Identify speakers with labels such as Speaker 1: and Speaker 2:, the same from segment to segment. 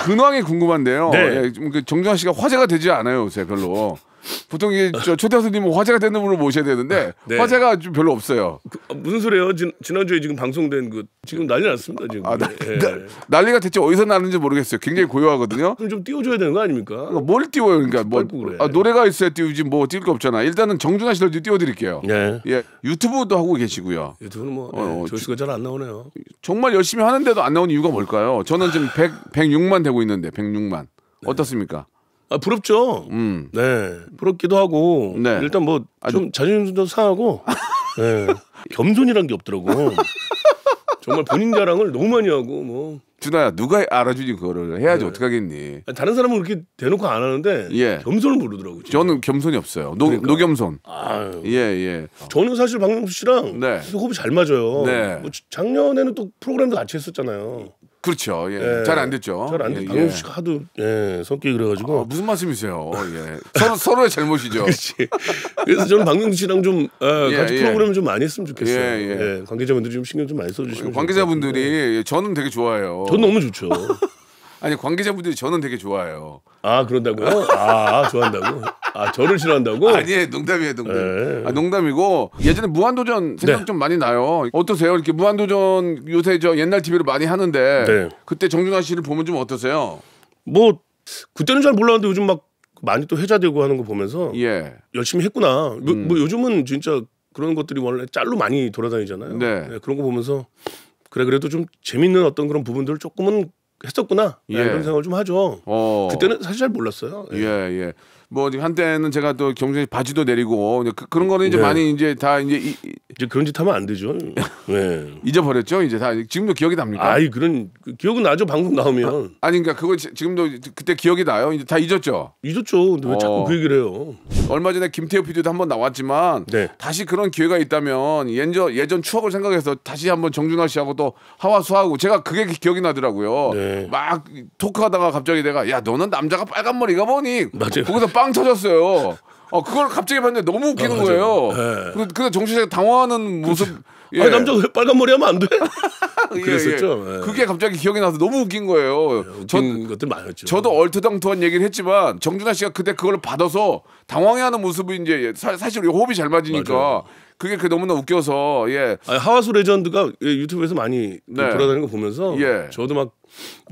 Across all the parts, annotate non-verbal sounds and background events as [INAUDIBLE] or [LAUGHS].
Speaker 1: 근황이 궁금한데요. 네. 예, 그 정준하 씨가 화제가 되지 않아요, 요새 별로. 보통 이게 초대 선생님 화제가 되는 분을 모셔야 되는데 [LAUGHS] 네. 화제가 좀 별로 없어요. 그, 어, 무슨 소리예요? 지, 지난주에 지금 방송된 그 지금 난리 났습니다 지금. 아, 나, 예. 나, 난리가 대체 어디서 나는지 모르겠어요. 굉장히 고요하거든요. 좀 띄워줘야 되는 거 아닙니까? 그러니까 뭘 띄워요? 그러니까 뭐 그래. 아, 노래가 있어야 띄우지 뭐 띄울 거 없잖아. 일단은 정준하 씨도 띄워드릴게요. 예. 예. 유튜브도 하고 계시고요. 유튜브는 뭐 어, 예, 조회수가 잘안 나오네요. 정말 열심히 하는데도 안 나오는 이유가 뭘까요? 저는 지금 100, 106만 되고 있는데 106만 네. 어떻습니까? 아, 부럽죠. 음. 네. 부럽기도 하고 네. 일단 뭐좀 자존심도 상하고 네. 겸손이란 게 없더라고. 정말 본인 자랑을 너무 많이 하고 뭐 준아야 누가 알아주지 그거를 해야지 네. 어떡하겠니 다른 사람은 그렇게 대놓고 안 하는데 예. 겸손을 모르더라고 진짜. 저는 겸손이 없어요. 노, 그러니까. 노겸손. 아 예, 예. 저는 사실 박명수 씨랑 네. 호흡이 잘 맞아요. 네. 뭐 작년에는 또 프로그램도 같이 했었잖아요. 그렇죠. 예. 예. 잘 안 됐죠. 잘안 예, 됐죠. 예, 강 씨가 하도 예, 성격이 그래가지고. 아, 무슨 말씀이세요? 예. 서로, 서로의 잘못이죠. [LAUGHS] 그렇지. 그래서 저는 박명수 씨랑 좀 아, 예, 같이 예. 프로그램을 좀 많이 했으면 좋겠어요. 예, 예. 관계자분들이 좀 신경 좀 많이 써주시고 관계자분들이 저는 되게 좋아요. 저는 너무 좋죠. [LAUGHS] 아니 관계자분들이 저는 되게 좋아요. 아 그런다고? 아아 아, 좋아한다고? 아 저를 싫어한다고? 아니에요 농담이에요 농담. 네. 아 농담이고 예전에 무한도전 생각 네. 좀 많이 나요. 어떠세요? 이렇게 무한도전 요새 저 옛날 TV로 많이 하는데 네. 그때 정준하 씨를 보면 좀 어떠세요? 뭐 그때는 잘 몰랐는데 요즘 막 많이 또 회자되고 하는 거 보면서 예. 열심히 했구나. 뭐 음. 뭐, 요즘은 진짜 그런 것들이 원래 짤로 많이 돌아다니잖아요. 네. 네. 그런 거 보면서 그래 그래도 좀 재밌는 어떤 그런 부분들을 조금은 했었구나 예. 이런 생각을 좀 하죠. 어. 그때는 사실 잘 몰랐어요. 예. 예, 예. 뭐 한때는 제가 또 경쟁 바지도 내리고 그, 런 거는 이제 네. 많이 이제 다 이제 이, 제 그런 짓 하면 안 되죠. 네. [LAUGHS] 잊어버렸죠. 이제 다 지금도 기억이 납니까? 아이 그런 그 기억은 나죠. 방송 나오면. 아, 니 그러니까 그거 지, 금도 그때 기억이 나요. 이제 다 잊었죠. 잊었죠. 근데 왜 어. 자꾸 그 얘기를 해요? 얼마 전에 김태호 PD도 한번 나왔지만 네. 다시 그런 기회가 있다면 예전 예전 추억을 생각해서 다시 한번 정준하 씨하고 또 하와수하고 제가 그게 기억이 나더라고요. 네. 네. 막 토크하다가 갑자기 내가 야 너는 남자가 빨간 머리가 뭐니? 맞아요. 거기서 빵 터졌어요. 어 그걸 갑자기 봤는데 너무 웃기는 아, 거예요. 네. 그래서 그 정신이 당황하는 그렇죠. 모습. 그 예. 아 남자 왜 빨간 머리 하면 안 돼? [LAUGHS] 예, 그랬었죠. 예, 예. 그게 갑자기 기억이 나서 너무 웃긴 거예요. 예, 웃긴 저, 것들 많았죠. 저도 얼토당토한 얘기를 했지만 정준하 씨가 그때 그걸 받아서 당황해하는 모습이 이제 사, 실 호흡이 잘 맞으니까 맞아요. 그게 그 너무나 웃겨서 예. 아니, 하와수 레전드가 예, 유튜브에서 많이 그 네. 돌아다니는 거 보면서 예. 저도 막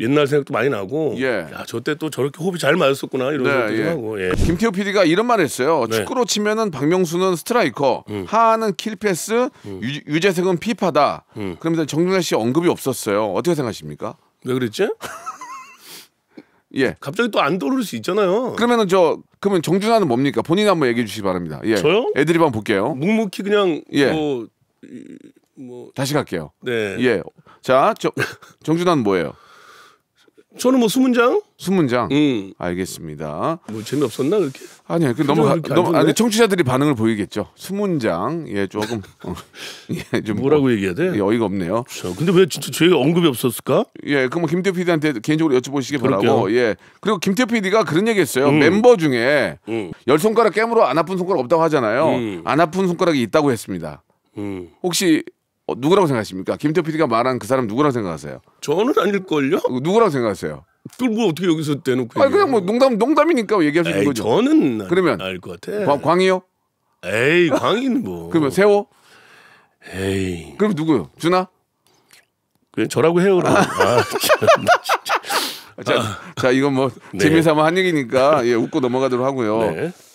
Speaker 1: 옛날 생각도 많이 나고 예. 야, 저때 또 저렇게 호흡이 잘 맞았었구나 이런 네, 생각도 예. 하고 예. 김태호 PD가 이런 말을 했어요. 네. 축구로 치면은 박명수는 스트라이커, 음. 하하는 킬패스, 음. 유, 재석은 피파다. 음. 그러면서 정준하 씨 언급이 없었어요. 어떻게 생각하십니까? 왜 그랬지? 예. 갑자기 또 안 떠오를 수 있잖아요. 그러면은 저 그러면 정준하는 뭡니까? 본인 한번 얘기해 주시기 바랍니다. 예. 저요? 애들이 한번 볼게요. 묵묵히 그냥 예. 뭐, 뭐 다시 갈게요. 네. 예. 자, 저, 정준하는 뭐예요? 저는 뭐 수문장? 수문장. 음. 알겠습니다. 뭐 재미없었나 그렇게? 아니요. 그 너무 너무 아니 청취자들이 반응을 보이겠죠. 수문장. 예, 조금 [LAUGHS] 어, 예, 좀 뭐라고 어, 얘기해야 돼? 예, 어이가 없네요. 그 근데 왜 진짜 저희가 언급이 없었을까? 예, 그럼 뭐 김태호 PD한테 개인적으로 여쭤보시기 바라고. 예. 그리고 김태호 PD가 그런 얘기했어요. 음. 멤버 중에 음. 열 손가락 깨물어 안 아픈 손가락 없다고 하잖아요. 음. 안 아픈 손가락이 있다고 했습니다. 음. 혹시 어, 누구라고 생각하십니까? 김태 PD가 말한 그 사람 누구라고 생각하세요? 저는 아닐걸요? 어, 누구라고 생각하세요? 그뭐 어떻게 여기서 대놓고 아 그냥 뭐 농담 농담이니까 얘기할 수 있는 거죠. 저는 그러면 알것 같아. 광, 광이요? 에이 광인 뭐. [LAUGHS] 그러면 세호? 에이. 그럼 누구요? 준아? 그냥 저라고 해요. 그 아, 아 자, 아. 자 이건 뭐 아, 네. 재미삼아 한 얘기니까 예, 웃고 넘어가도록 하고요. 네.